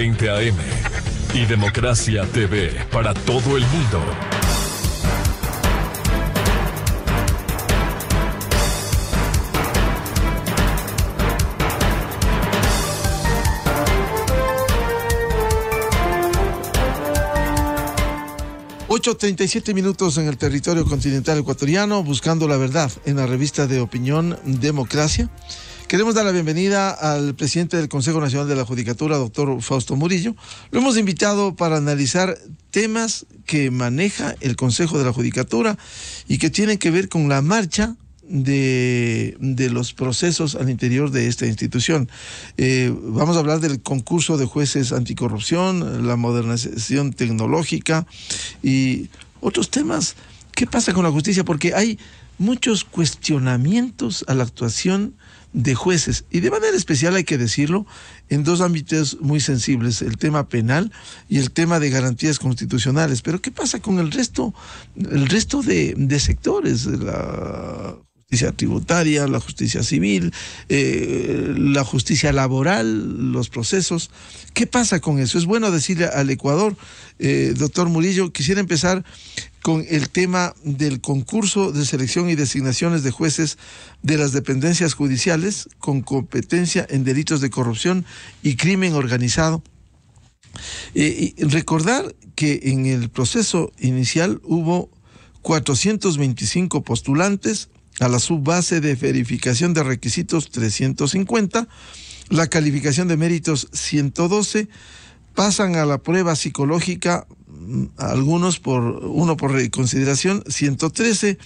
20 AM y Democracia TV para todo el mundo. 8:37 minutos en el territorio continental ecuatoriano, buscando la verdad en la revista de opinión Democracia. Queremos dar la bienvenida al presidente del Consejo Nacional de la Judicatura, doctor Fausto Murillo. Lo hemos invitado para analizar temas que maneja el Consejo de la Judicatura y que tienen que ver con la marcha de, los procesos al interior de esta institución. Eh, vamos a hablar del concurso de jueces anticorrupción, la modernización tecnológica y otros temas. ¿Qué pasa con la justicia? Porque hay muchos cuestionamientos a la actuación de jueces. Y de manera especial hay que decirlo en dos ámbitos muy sensibles, el tema penal y el tema de garantías constitucionales. Pero ¿qué pasa con el resto, el resto de, sectores? La justicia tributaria, la justicia civil, eh, la justicia laboral, los procesos. ¿Qué pasa con eso? Es bueno decirle al Ecuador, eh, doctor Murillo, quisiera empezar con el tema del concurso de selección y designaciones de jueces de las dependencias judiciales con competencia en delitos de corrupción y crimen organizado. Eh, recordar que en el proceso inicial hubo 425 postulantes, a la subbase de verificación de requisitos 350, la calificación de méritos 112, pasan a la prueba psicológica algunos por uno por reconsideración, 113,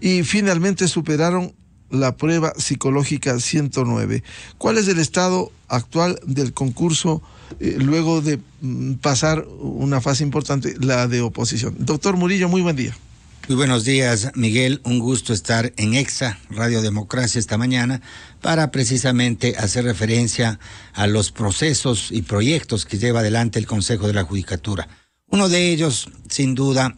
y finalmente superaron la prueba psicológica 109. ¿Cuál es el estado actual del concurso eh, luego de mm, pasar una fase importante, la de oposición? Doctor Murillo, muy buen día. Muy buenos días, Miguel. Un gusto estar en EXA, Radio Democracia, esta mañana, para precisamente hacer referencia a los procesos y proyectos que lleva adelante el Consejo de la Judicatura. Uno de ellos, sin duda,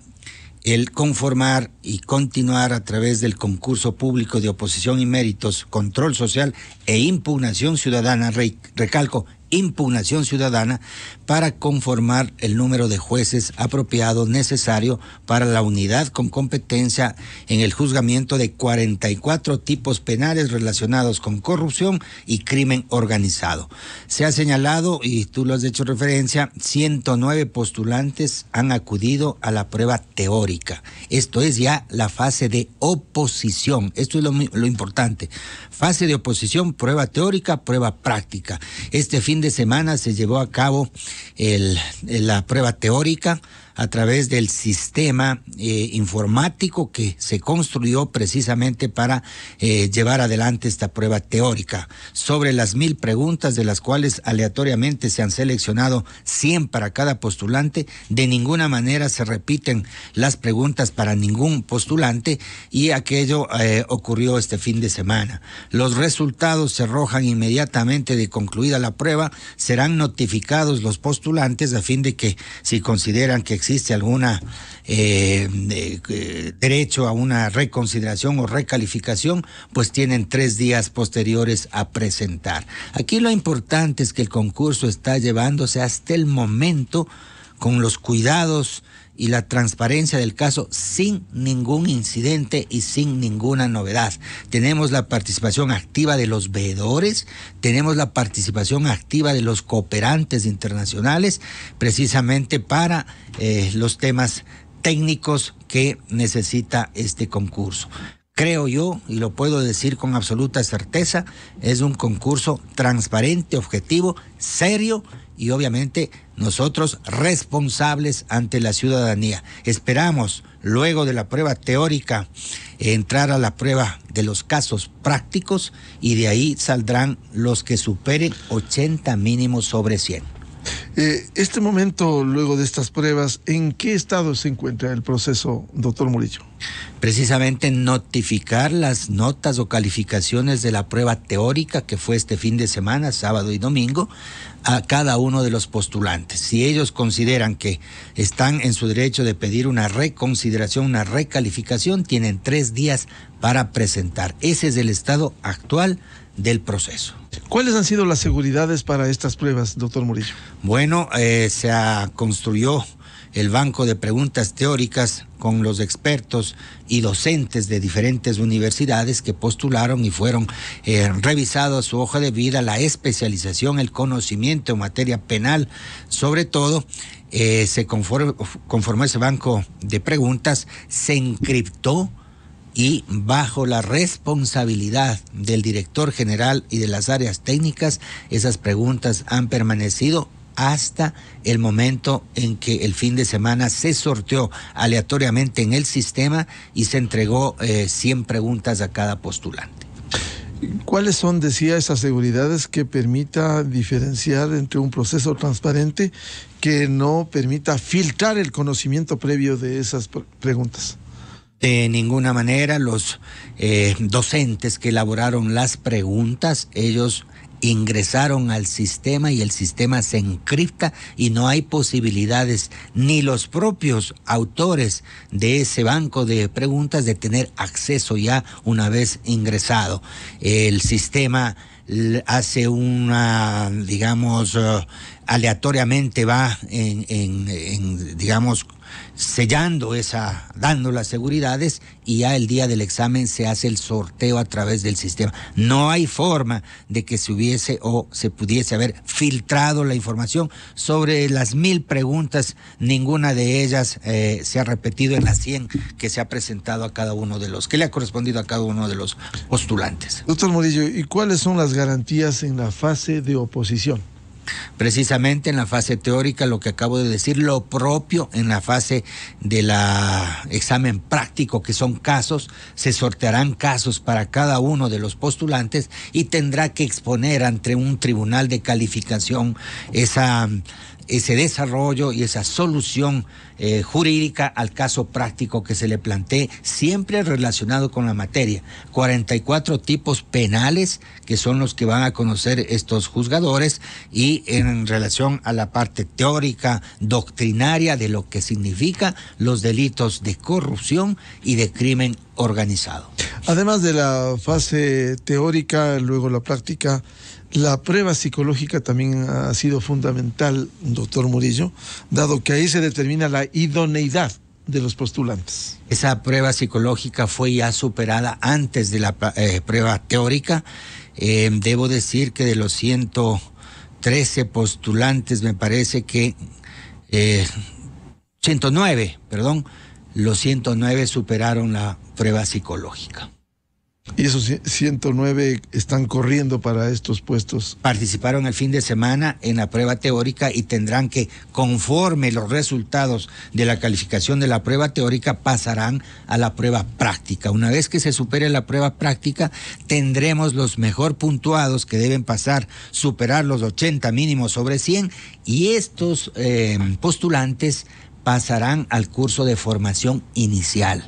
el conformar y continuar a través del concurso público de oposición y méritos, control social e impugnación ciudadana, recalco, impugnación ciudadana para conformar el número de jueces apropiado necesario para la unidad con competencia en el juzgamiento de 44 tipos penales relacionados con corrupción y crimen organizado. Se ha señalado, y tú lo has hecho referencia, 109 postulantes han acudido a la prueba teórica. Esto es ya la fase de oposición. Esto es lo, lo importante. Fase de oposición, prueba teórica, prueba práctica. Este fin de semana se llevó a cabo el, la prueba teórica a través del sistema eh, informático que se construyó precisamente para eh, llevar adelante esta prueba teórica. Sobre las mil preguntas, de las cuales aleatoriamente se han seleccionado 100 para cada postulante, de ninguna manera se repiten las preguntas para ningún postulante y aquello eh, ocurrió este fin de semana. Los resultados se arrojan inmediatamente de concluida la prueba, serán notificados los postulantes a fin de que si consideran que existe alguna eh, eh, derecho a una reconsideración o recalificación, pues tienen tres días posteriores a presentar. Aquí lo importante es que el concurso está llevándose hasta el momento con los cuidados y la transparencia del caso sin ningún incidente y sin ninguna novedad. Tenemos la participación activa de los veedores, tenemos la participación activa de los cooperantes internacionales, precisamente para eh, los temas técnicos que necesita este concurso creo yo, y lo puedo decir con absoluta certeza, es un concurso transparente, objetivo, serio y obviamente nosotros responsables ante la ciudadanía. Esperamos, luego de la prueba teórica, entrar a la prueba de los casos prácticos y de ahí saldrán los que superen 80 mínimos sobre 100. Eh, este momento, luego de estas pruebas, ¿en qué estado se encuentra el proceso, doctor Murillo? Precisamente notificar las notas o calificaciones de la prueba teórica que fue este fin de semana, sábado y domingo, a cada uno de los postulantes. Si ellos consideran que están en su derecho de pedir una reconsideración, una recalificación, tienen tres días para presentar. Ese es el estado actual del proceso. ¿Cuáles han sido las seguridades para estas pruebas, doctor Murillo? Bueno, eh, se construyó el banco de preguntas teóricas con los expertos y docentes de diferentes universidades que postularon y fueron eh, revisados su hoja de vida, la especialización, el conocimiento en materia penal, sobre todo. Eh, se conformó, conformó ese banco de preguntas, se encriptó y bajo la responsabilidad del director general y de las áreas técnicas, esas preguntas han permanecido hasta el momento en que el fin de semana se sorteó aleatoriamente en el sistema y se entregó 100 eh, preguntas a cada postulante. ¿Cuáles son, decía, esas seguridades que permita diferenciar entre un proceso transparente que no permita filtrar el conocimiento previo de esas preguntas? De ninguna manera, los eh, docentes que elaboraron las preguntas, ellos ingresaron al sistema y el sistema se encripta y no hay posibilidades ni los propios autores de ese banco de preguntas de tener acceso ya una vez ingresado. El sistema hace una, digamos, eh, aleatoriamente va en, digamos, sellando esa, dando las seguridades y ya el día del examen se hace el sorteo a través del sistema. No hay forma de que se hubiese o se pudiese haber filtrado la información sobre las mil preguntas, ninguna de ellas eh, se ha repetido en las 100 que se ha presentado a cada uno de los, que le ha correspondido a cada uno de los postulantes. Doctor Murillo ¿y cuáles son las garantías en la fase de oposición? precisamente en la fase teórica, lo que acabo de decir, lo propio en la fase de la examen práctico, que son casos, se sortearán casos para cada uno de los postulantes y tendrá que exponer ante un tribunal de calificación esa ese desarrollo y esa solución eh, jurídica al caso práctico que se le plantee, siempre relacionado con la materia. 44 tipos penales que son los que van a conocer estos juzgadores y en relación a la parte teórica, doctrinaria de lo que significa los delitos de corrupción y de crimen organizado. Además de la fase teórica, luego la práctica, la prueba psicológica también ha sido fundamental, doctor Murillo, dado que ahí se determina la idoneidad de los postulantes. Esa prueba psicológica fue ya superada antes de la eh, prueba teórica. Eh, debo decir que de los 113 postulantes, me parece que 109, eh, perdón, los 109 superaron la prueba psicológica. Y esos 109 están corriendo para estos puestos. Participaron el fin de semana en la prueba teórica y tendrán que, conforme los resultados de la calificación de la prueba teórica, pasarán a la prueba práctica. Una vez que se supere la prueba práctica, tendremos los mejor puntuados que deben pasar, superar los 80 mínimos sobre 100 y estos eh, postulantes pasarán al curso de formación inicial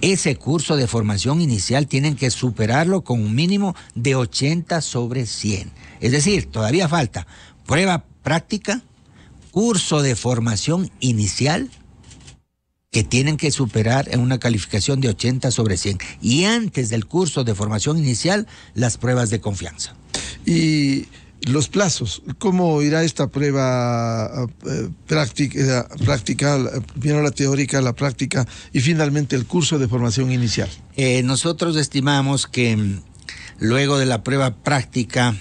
ese curso de formación inicial tienen que superarlo con un mínimo de 80 sobre 100. Es decir, todavía falta prueba práctica, curso de formación inicial que tienen que superar en una calificación de 80 sobre 100 y antes del curso de formación inicial las pruebas de confianza. Y los plazos, cómo irá esta prueba eh, eh, práctica, primero la teórica, la práctica y finalmente el curso de formación inicial. Eh, nosotros estimamos que mm, luego de la prueba práctica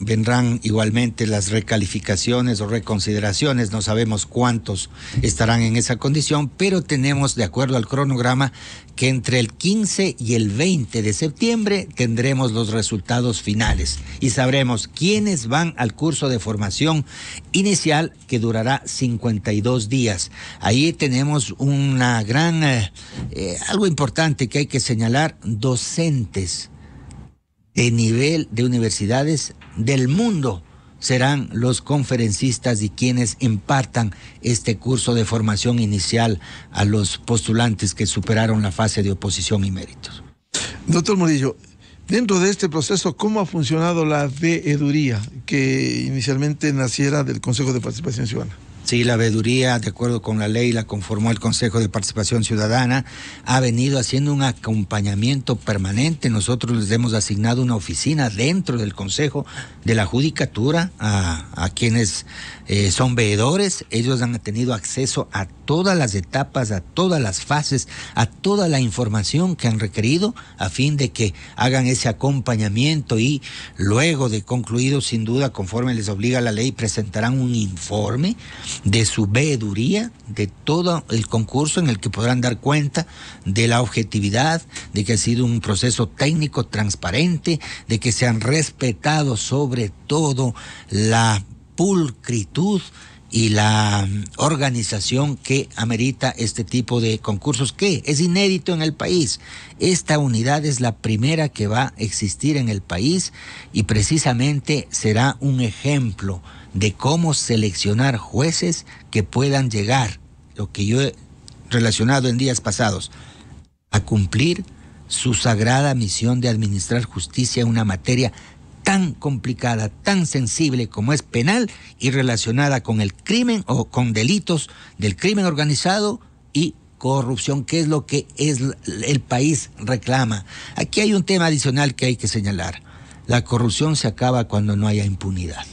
vendrán igualmente las recalificaciones o reconsideraciones, no sabemos cuántos estarán en esa condición, pero tenemos, de acuerdo al cronograma, que entre el 15 y el 20 de septiembre tendremos los resultados finales y sabremos quiénes van al curso de formación inicial que durará 52 días. Ahí tenemos una gran, eh, eh, algo importante que hay que señalar, docentes de nivel de universidades del mundo serán los conferencistas y quienes impartan este curso de formación inicial a los postulantes que superaron la fase de oposición y méritos. Doctor Murillo, dentro de este proceso, ¿cómo ha funcionado la veeduría que inicialmente naciera del Consejo de Participación Ciudadana? Sí, la veeduría, de acuerdo con la ley, la conformó el Consejo de Participación Ciudadana, ha venido haciendo un acompañamiento permanente. Nosotros les hemos asignado una oficina dentro del Consejo de la Judicatura a, a quienes eh, son veedores, ellos han tenido acceso a todas las etapas, a todas las fases, a toda la información que han requerido a fin de que hagan ese acompañamiento y luego de concluido, sin duda, conforme les obliga la ley, presentarán un informe de su veeduría, de todo el concurso en el que podrán dar cuenta de la objetividad, de que ha sido un proceso técnico transparente, de que se han respetado sobre todo la pulcritud y la organización que amerita este tipo de concursos, que es inédito en el país. Esta unidad es la primera que va a existir en el país y precisamente será un ejemplo de cómo seleccionar jueces que puedan llegar, lo que yo he relacionado en días pasados, a cumplir su sagrada misión de administrar justicia en una materia tan complicada, tan sensible como es penal y relacionada con el crimen o con delitos del crimen organizado y corrupción, que es lo que el país reclama. Aquí hay un tema adicional que hay que señalar. La corrupción se acaba cuando no haya impunidad.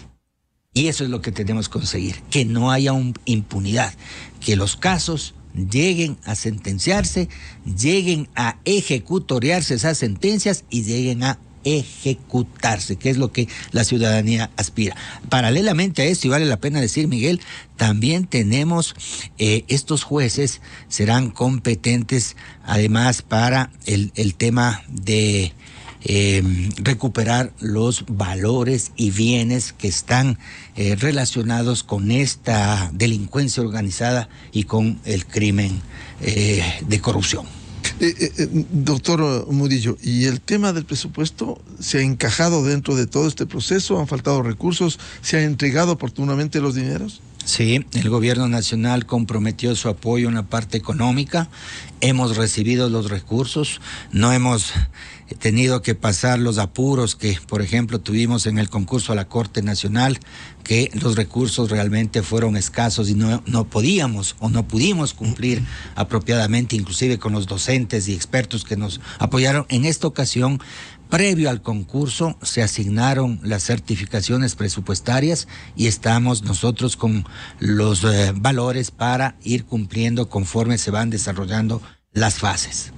Y eso es lo que tenemos que conseguir, que no haya impunidad, que los casos lleguen a sentenciarse, lleguen a ejecutoriarse esas sentencias y lleguen a ejecutarse, que es lo que la ciudadanía aspira. Paralelamente a eso, y vale la pena decir, Miguel, también tenemos eh, estos jueces serán competentes además para el, tema de eh, recuperar los valores y bienes que están eh, relacionados con esta delincuencia organizada y con el crimen de corrupción. Eh, eh, eh, doctor Murillo, ¿y el tema del presupuesto se ha encajado dentro de todo este proceso? ¿Han faltado recursos? ¿Se han entregado oportunamente los dineros? Sí, el gobierno nacional comprometió su apoyo en la parte económica. Hemos recibido los recursos. No hemos he tenido que pasar los apuros que, por ejemplo, tuvimos en el concurso a la Corte Nacional, que los recursos realmente fueron escasos y no, podíamos o no pudimos cumplir apropiadamente, inclusive con los docentes y expertos que nos apoyaron. En esta ocasión, previo al concurso se asignaron las certificaciones presupuestarias y estamos nosotros con los eh, valores para ir cumpliendo conforme se van desarrollando las fases.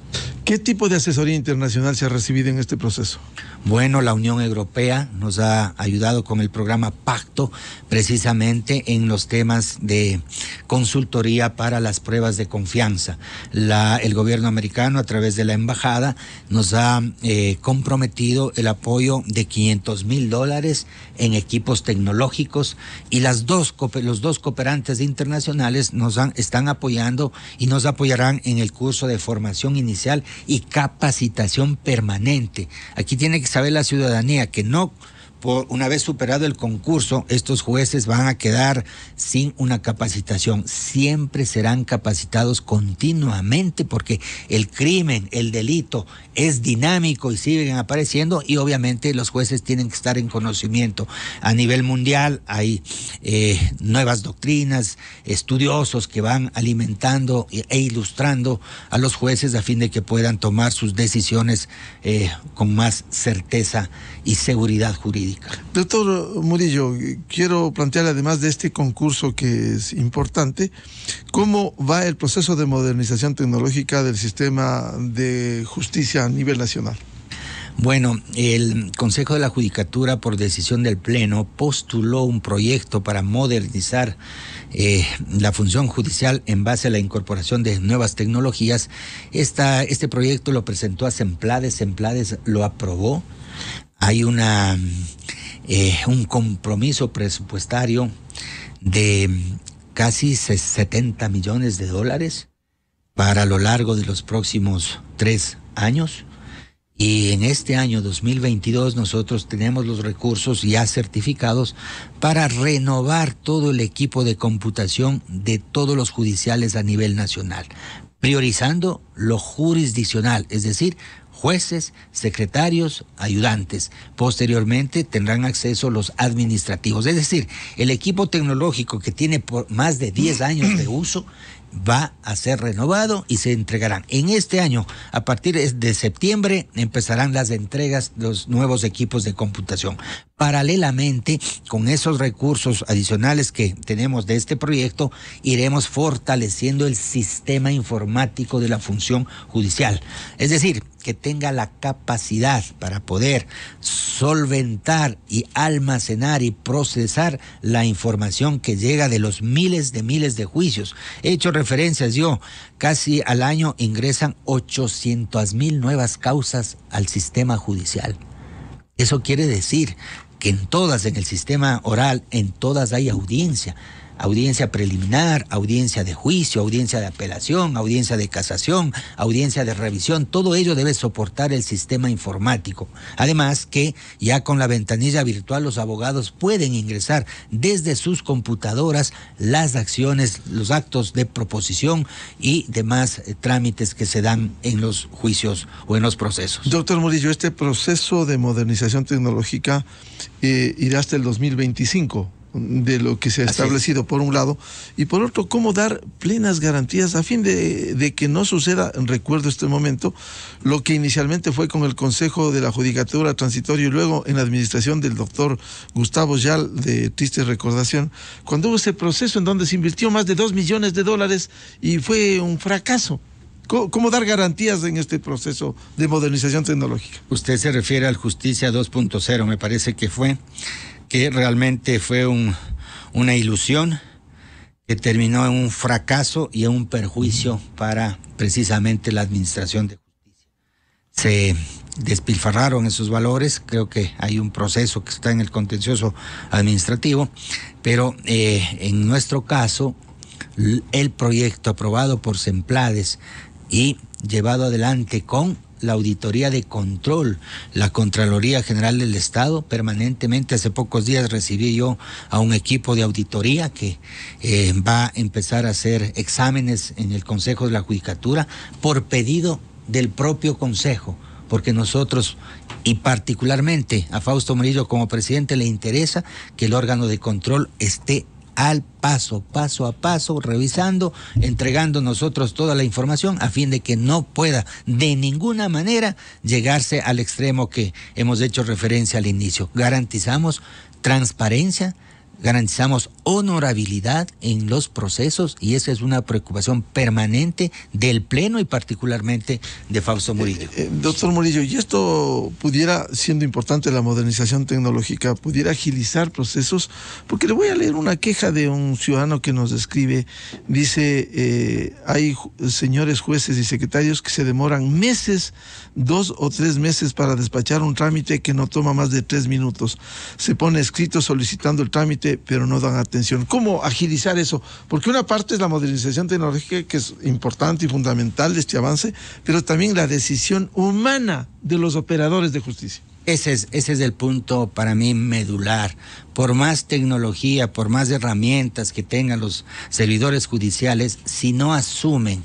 ¿Qué tipo de asesoría internacional se ha recibido en este proceso? Bueno, la Unión Europea nos ha ayudado con el programa Pacto, precisamente en los temas de consultoría para las pruebas de confianza. el gobierno americano, a través de la embajada, nos ha eh, comprometido el apoyo de 500 mil dólares en equipos tecnológicos y las dos, los dos cooperantes internacionales nos están apoyando y nos apoyarán en el curso de formación inicial y capacitación permanente. Aquí tiene que saber la ciudadanía que no una vez superado el concurso, estos jueces van a quedar sin una capacitación. Siempre serán capacitados continuamente porque el crimen, el delito es dinámico y siguen apareciendo y obviamente los jueces tienen que estar en conocimiento. A nivel mundial hay eh, nuevas doctrinas, estudiosos que van alimentando e, e ilustrando a los jueces a fin de que puedan tomar sus decisiones eh, con más certeza y seguridad jurídica. Doctor Murillo, quiero plantear además de este concurso que es importante, ¿cómo va el proceso de modernización tecnológica del sistema de justicia a nivel nacional? Bueno, el Consejo de la Judicatura, por decisión del Pleno, postuló un proyecto para modernizar eh, la función judicial en base a la incorporación de nuevas tecnologías. este proyecto lo presentó a Semplades, Semplades lo aprobó hay una, eh, un compromiso presupuestario de casi 70 millones de dólares para lo largo de los próximos tres años. Y en este año 2022 nosotros tenemos los recursos ya certificados para renovar todo el equipo de computación de todos los judiciales a nivel nacional, priorizando lo jurisdiccional, es decir, jueces, secretarios, ayudantes. Posteriormente tendrán acceso los administrativos. Es decir, el equipo tecnológico que tiene por más de 10 años de uso va a ser renovado y se entregarán. En este año, a partir de septiembre, empezarán las entregas de los nuevos equipos de computación. Paralelamente, con esos recursos adicionales que tenemos de este proyecto, iremos fortaleciendo el sistema informático de la función judicial. Es decir, que tenga la capacidad para poder solventar y almacenar y procesar la información que llega de los miles de miles de juicios. He hecho referencias yo, casi al año ingresan 800 mil nuevas causas al sistema judicial. Eso quiere decir que en todas, en el sistema oral, en todas hay audiencia audiencia preliminar, audiencia de juicio, audiencia de apelación, audiencia de casación, audiencia de revisión, todo ello debe soportar el sistema informático. Además que ya con la ventanilla virtual los abogados pueden ingresar desde sus computadoras las acciones, los actos de proposición y demás eh, trámites que se dan en los juicios o en los procesos. Doctor Murillo, este proceso de modernización tecnológica eh, irá hasta el 2025 de lo que se ha establecido, por un lado, y por otro, cómo dar plenas garantías a fin de, que no suceda, recuerdo este momento, lo que inicialmente fue con el Consejo de la Judicatura Transitorio y luego en la administración del doctor Gustavo Yal, de triste recordación, cuando hubo ese proceso en donde se invirtió más de dos millones de dólares y fue un fracaso. ¿Cómo, dar garantías en este proceso de modernización tecnológica? Usted se refiere al Justicia 2.0, me parece que fue que realmente fue una ilusión que terminó en un fracaso y en un perjuicio para precisamente la administración de justicia. Se despilfarraron esos valores, creo que hay un proceso que está en el contencioso administrativo, pero eh, en nuestro caso el proyecto aprobado por Semplades y llevado adelante con la Auditoría de Control, la Contraloría General del Estado, permanentemente. Hace pocos días recibí yo a un equipo de auditoría que eh, va a empezar a hacer exámenes en el Consejo de la Judicatura por pedido del propio Consejo, porque nosotros y particularmente a Fausto Murillo como presidente le interesa que el órgano de control esté al paso, paso a paso, revisando, entregando nosotros toda la información a fin de que no pueda de ninguna manera llegarse al extremo que hemos hecho referencia al inicio. Garantizamos transparencia, garantizamos honorabilidad en los procesos y esa es una preocupación permanente del Pleno y particularmente de Fausto eh, Murillo. Eh, doctor Murillo, y esto pudiera, siendo importante la modernización tecnológica, pudiera agilizar procesos, porque le voy a leer una queja de un ciudadano que nos describe, dice, eh, hay señores jueces y secretarios que se demoran meses, dos o tres meses para despachar un trámite que no toma más de tres minutos. Se pone escrito solicitando el trámite pero no dan atención. ¿Cómo agilizar eso? Porque una parte es la modernización tecnológica, que es importante y fundamental de este avance, pero también la decisión humana de los operadores de justicia. Ese ese es el punto para mí medular. Por más tecnología, por más herramientas que tengan los servidores judiciales, si no asumen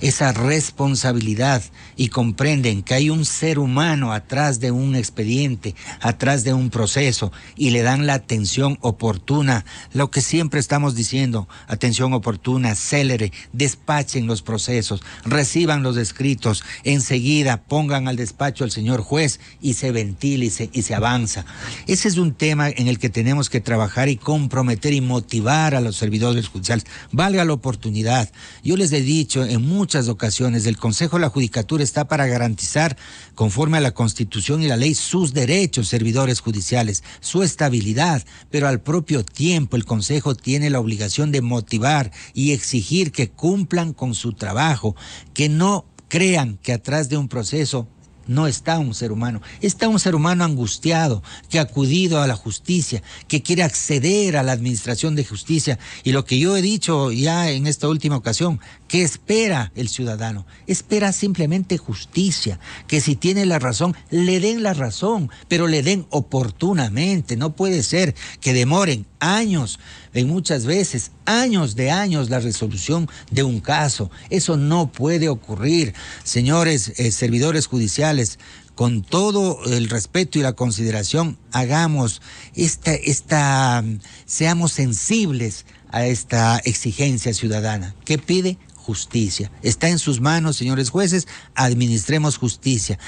esa responsabilidad y comprenden que hay un ser humano atrás de un expediente, atrás de un proceso y le dan la atención oportuna, lo que siempre estamos diciendo, atención oportuna, célere, despachen los procesos, reciban los escritos, enseguida pongan al despacho al señor juez y se ventílice y se, y se avanza. Ese es un tema en el que tenemos que trabajar y comprometer y motivar a los servidores judiciales. Valga la oportunidad. Yo les he dicho en muchos muchas ocasiones. El Consejo de la Judicatura está para garantizar, conforme a la Constitución y la ley, sus derechos, servidores judiciales, su estabilidad, pero al propio tiempo el Consejo tiene la obligación de motivar y exigir que cumplan con su trabajo, que no crean que atrás de un proceso no está un ser humano. Está un ser humano angustiado, que ha acudido a la justicia, que quiere acceder a la administración de justicia. Y lo que yo he dicho ya en esta última ocasión, ¿Qué espera el ciudadano? Espera simplemente justicia, que si tiene la razón, le den la razón, pero le den oportunamente. No puede ser que demoren años, en muchas veces, años de años la resolución de un caso. Eso no puede ocurrir. Señores eh, servidores judiciales, con todo el respeto y la consideración, hagamos esta, esta, seamos sensibles a esta exigencia ciudadana. ¿Qué pide? justicia. Está en sus manos, señores jueces, administremos justicia,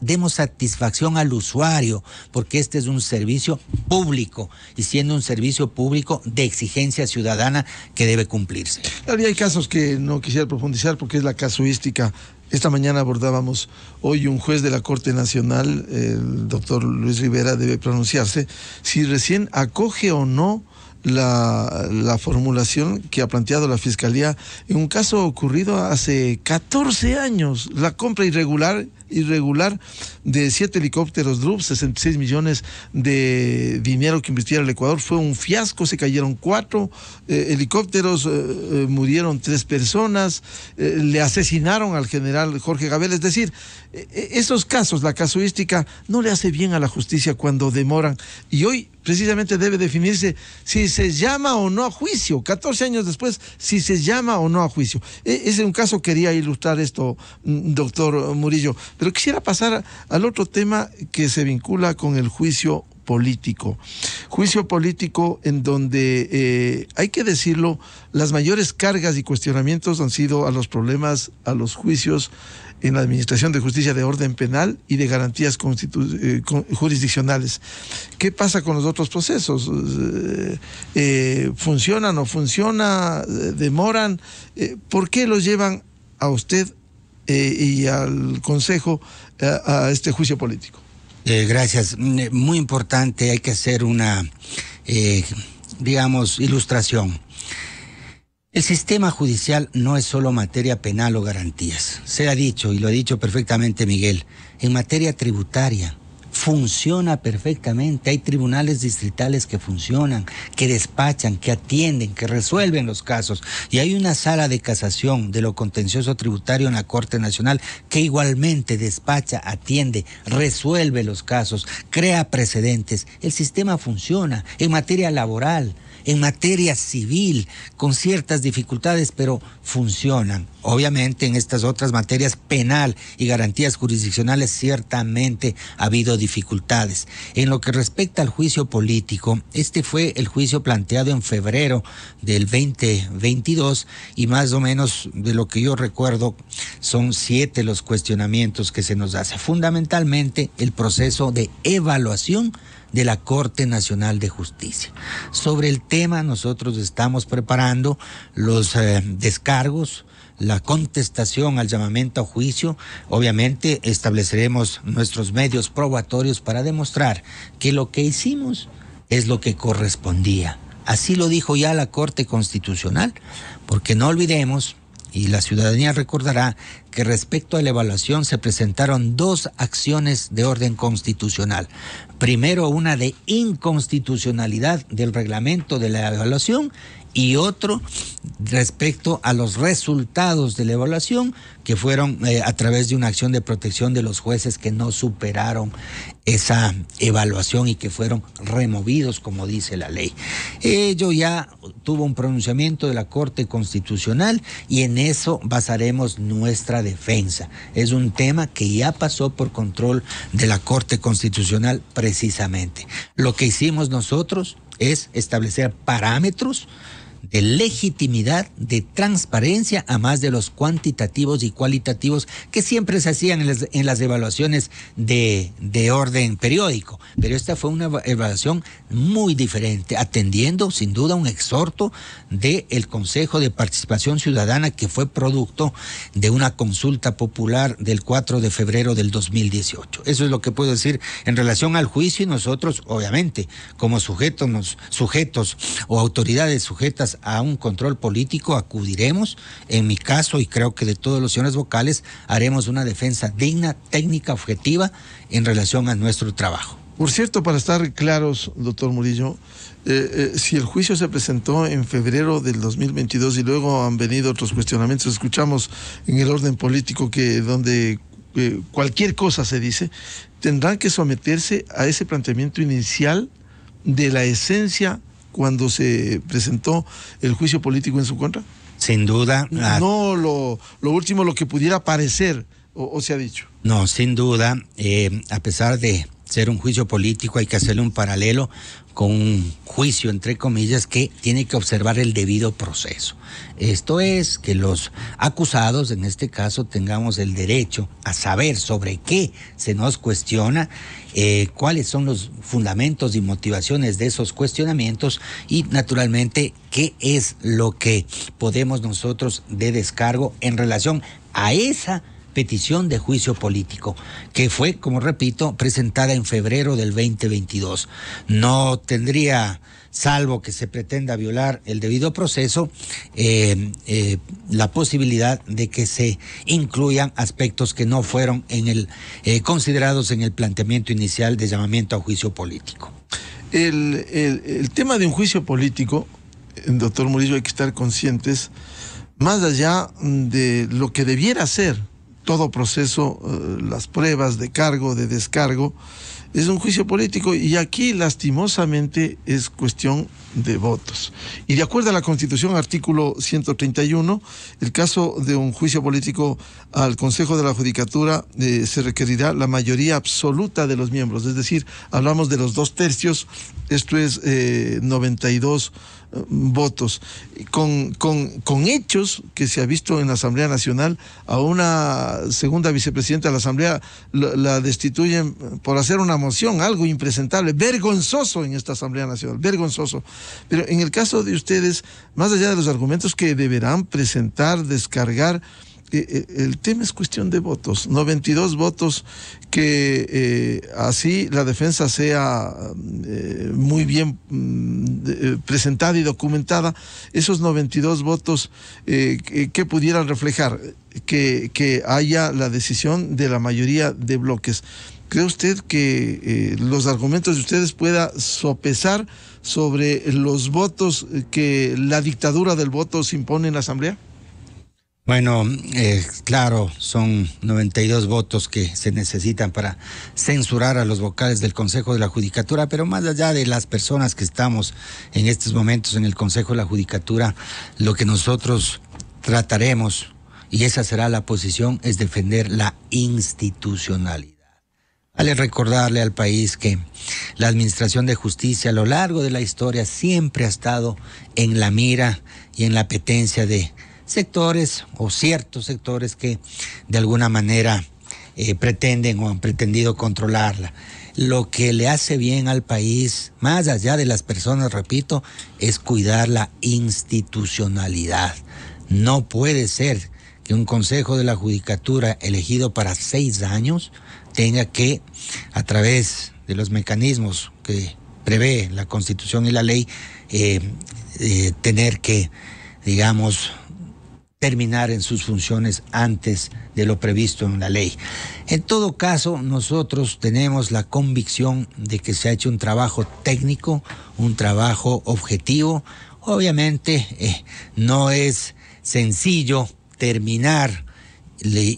demos satisfacción al usuario, porque este es un servicio público y siendo un servicio público de exigencia ciudadana que debe cumplirse. Claro, hay casos que no quisiera profundizar porque es la casuística esta mañana abordábamos, hoy un juez de la Corte Nacional, el doctor Luis Rivera, debe pronunciarse si recién acoge o no la, la, formulación que ha planteado la Fiscalía en un caso ocurrido hace 14 años, la compra irregular irregular de siete helicópteros DRUP, 66 millones de dinero que invirtiera el Ecuador. Fue un fiasco, se cayeron cuatro eh, helicópteros, eh, eh, murieron tres personas, le asesinaron al general Jorge Gabel. Es decir, esos casos, la casuística, no le hace bien a la justicia cuando demoran. Y hoy precisamente debe definirse si se llama o no a juicio, 14 años después, si se llama o no a juicio. E, ese es un caso, quería ilustrar esto, mm, doctor Murillo. Pero quisiera pasar al otro tema que se vincula con el juicio político. Juicio político en donde, eh, hay que decirlo, las mayores cargas y cuestionamientos han sido a los problemas, a los juicios en la Administración de Justicia de Orden Penal y de Garantías eh, Jurisdiccionales. ¿Qué pasa con los otros procesos? Eh, ¿Funcionan o funciona? ¿Demoran? ¿Por qué los llevan a usted eh, y al Consejo eh, a este juicio político. Eh, gracias. Mm, muy importante, hay que hacer una, digamos, ilustración. El sistema judicial no es solo materia penal o garantías. Se ha dicho, y lo ha dicho perfectamente Miguel, en materia tributaria, funciona perfectamente. Hay tribunales distritales que funcionan, que despachan, que atienden, que resuelven los casos. Y hay una sala de casación de lo contencioso tributario en la Corte Nacional que igualmente despacha, atiende, resuelve los casos, crea precedentes. El sistema funciona en materia laboral en materia civil con ciertas dificultades, pero funcionan. Obviamente en estas otras materias penal y garantías jurisdiccionales ciertamente ha habido dificultades. En lo que respecta al juicio político, este fue el juicio planteado en febrero del 2022 y más o menos de lo que yo recuerdo son siete los cuestionamientos que se nos hace. Fundamentalmente el proceso de evaluación de la Corte Nacional de Justicia. Sobre el tema nosotros estamos preparando los eh, descargos, la contestación al llamamiento a juicio, obviamente estableceremos nuestros medios probatorios para demostrar que lo que hicimos es lo que correspondía. Así lo dijo ya la Corte Constitucional, porque no olvidemos y la ciudadanía recordará que respecto a la evaluación se presentaron dos acciones de orden constitucional. Primero, una de inconstitucionalidad del reglamento de la evaluación y otro respecto a los resultados de la evaluación que fueron eh, a través de una acción de protección de los jueces que no superaron esa evaluación y que fueron removidos como dice la ley. Ello ya tuvo un pronunciamiento de la Corte Constitucional y en eso basaremos nuestra defensa. Es un tema que ya pasó por control de la Corte Constitucional precisamente. Lo que hicimos nosotros es establecer parámetros de legitimidad, de transparencia, a más de los cuantitativos y cualitativos que siempre se hacían en las, evaluaciones de, orden periódico. Pero esta fue una evaluación muy diferente, atendiendo sin duda un exhorto del el Consejo de Participación Ciudadana que fue producto de una consulta popular del 4 de febrero del 2018. Eso es lo que puedo decir en relación al juicio y nosotros, obviamente, como sujetos, sujetos o autoridades sujetas a un control político acudiremos. En mi caso, y creo que de todos los señores vocales, haremos una defensa digna, técnica, objetiva en relación a nuestro trabajo. Por cierto, para estar claros, doctor Murillo, eh, eh, si el juicio se presentó en febrero del 2022 y luego han venido otros cuestionamientos, escuchamos en el orden político que donde eh, cualquier cosa se dice, tendrán que someterse a ese planteamiento inicial de la esencia cuando se presentó el juicio político en su contra? Sin duda. Ah, no, lo, lo, último, lo que pudiera parecer o, se ha dicho. No, sin duda, eh, a pesar de ser un juicio político, hay que hacerle un paralelo con un juicio, entre comillas, que tiene que observar el debido proceso. Esto es que los acusados, en este caso, tengamos el derecho a saber sobre qué se nos cuestiona, eh, cuáles son los fundamentos y motivaciones de esos cuestionamientos y, naturalmente, qué es lo que podemos nosotros de descargo en relación a esa petición de juicio político, que fue, como repito, presentada en febrero del 2022. No tendría, salvo que se pretenda violar el debido proceso, eh, eh, la posibilidad de que se incluyan aspectos que no fueron en el, eh, considerados en el planteamiento inicial de llamamiento a juicio político. El, el tema de un juicio político, doctor Murillo, hay que estar conscientes, más allá de lo que debiera ser todo proceso, eh, las pruebas de cargo, de descargo, es un juicio político y aquí lastimosamente es cuestión de votos. Y de acuerdo a la Constitución, artículo 131, el caso de un juicio político al Consejo de la Judicatura eh, se requerirá la mayoría absoluta de los miembros, es decir, hablamos de los dos tercios, esto es 92 eh, votos, con, con, hechos que se ha visto en la Asamblea Nacional, a una segunda vicepresidenta de la Asamblea la, la destituyen por hacer una moción, algo impresentable, vergonzoso en esta Asamblea Nacional, vergonzoso. Pero en el caso de ustedes, más allá de los argumentos que deberán presentar, descargar, eh, eh, el tema es cuestión de votos, 92 votos que eh, así la defensa sea muy bien mm, presentada y documentada, esos 92 votos que, pudieran reflejar que, haya la decisión de la mayoría de bloques. ¿Cree usted que los argumentos de ustedes pueda sopesar sobre los votos que la dictadura del voto se impone en la Asamblea? Bueno, eh, claro, son 92 votos que se necesitan para censurar a los vocales del Consejo de la Judicatura, pero más allá de las personas que estamos en estos momentos en el Consejo de la Judicatura, lo que nosotros trataremos, y esa será la posición, es defender la institucionalidad. Vale recordarle al país que la Administración de Justicia a lo largo de la historia siempre ha estado en la mira y en la petencia de sectores o ciertos sectores que de alguna manera eh, pretenden o han pretendido controlarla. Lo que le hace bien al país, más allá de las personas, repito, es cuidar la institucionalidad. No puede ser que un consejo de la judicatura elegido para seis años tenga que, a través de los mecanismos que prevé la constitución y la ley, eh, eh, tener que, digamos, terminar en sus funciones antes de lo previsto en la ley. En todo caso, nosotros tenemos la convicción de que se ha hecho un trabajo técnico, un trabajo objetivo. Obviamente eh, no es sencillo terminar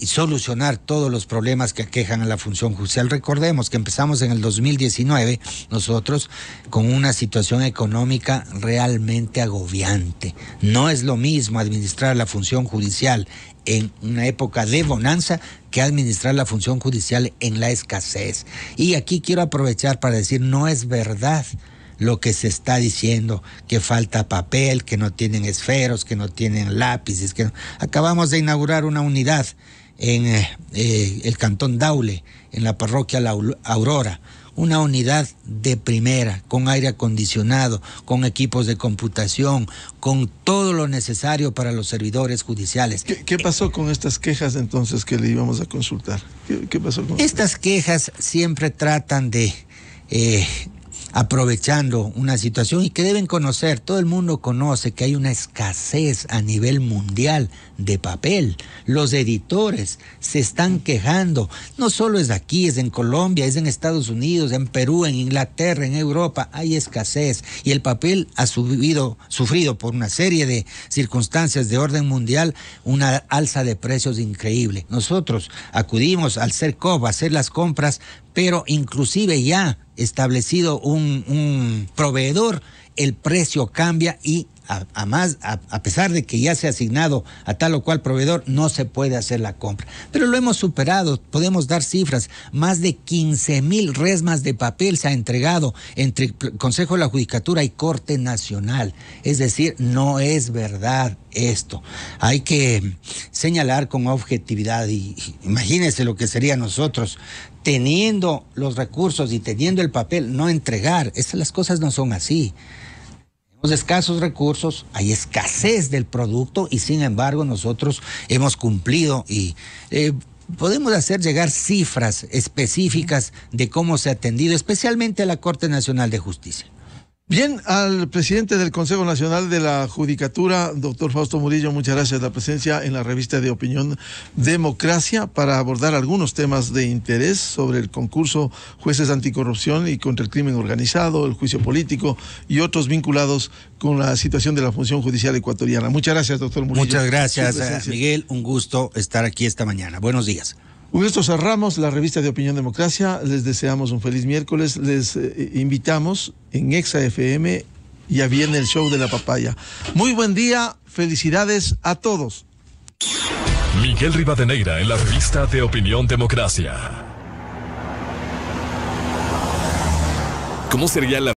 solucionar todos los problemas que aquejan a la función judicial. Recordemos que empezamos en el 2019 nosotros con una situación económica realmente agobiante. No es lo mismo administrar la función judicial en una época de bonanza que administrar la función judicial en la escasez. Y aquí quiero aprovechar para decir, no es verdad lo que se está diciendo, que falta papel, que no tienen esferos, que no tienen lápices. Que Acabamos de inaugurar una unidad en eh, eh, el cantón Daule, en la parroquia la Aurora. Una unidad de primera, con aire acondicionado, con equipos de computación, con todo lo necesario para los servidores judiciales. ¿Qué, pasó con estas quejas entonces que le íbamos a consultar? ¿Qué, pasó con estas quejas siempre tratan de eh, aprovechando una situación y que deben conocer, todo el mundo conoce que hay una escasez a nivel mundial de papel. Los editores se están quejando, no solo es aquí, es en Colombia, es en Estados Unidos, en Perú, en Inglaterra, en Europa, hay escasez y el papel ha sufrido por una serie de circunstancias de orden mundial, una alza de precios increíble. Nosotros acudimos al CERCOV... a hacer las compras, pero inclusive ya establecido un, proveedor, el precio cambia y a, más, a, pesar de que ya se ha asignado a tal o cual proveedor, no se puede hacer la compra. Pero lo hemos superado, podemos dar cifras, más de 15 mil resmas de papel se ha entregado entre Consejo de la Judicatura y Corte Nacional. Es decir, no es verdad esto. Hay que señalar con objetividad y, imagínense lo que sería nosotros teniendo los recursos y teniendo el papel, no entregar. esas las cosas no son así. Tenemos escasos recursos, hay escasez del producto y sin embargo nosotros hemos cumplido y eh, podemos hacer llegar cifras específicas de cómo se ha atendido, especialmente a la Corte Nacional de Justicia. Bien, al presidente del Consejo Nacional de la Judicatura, doctor Fausto Murillo, muchas gracias por la presencia en la revista de opinión Democracia para abordar algunos temas de interés sobre el concurso jueces anticorrupción y contra el crimen organizado, el juicio político y otros vinculados con la situación de la función judicial ecuatoriana. Muchas gracias, doctor Murillo. Muchas gracias, Miguel. Un gusto estar aquí esta mañana. Buenos días. Con esto cerramos la revista de Opinión Democracia. Les deseamos un feliz miércoles. Les eh, invitamos en Exa FM. Ya viene el show de la papaya. Muy buen día. Felicidades a todos. Miguel Rivadeneira en la revista de Opinión Democracia. ¿Cómo sería la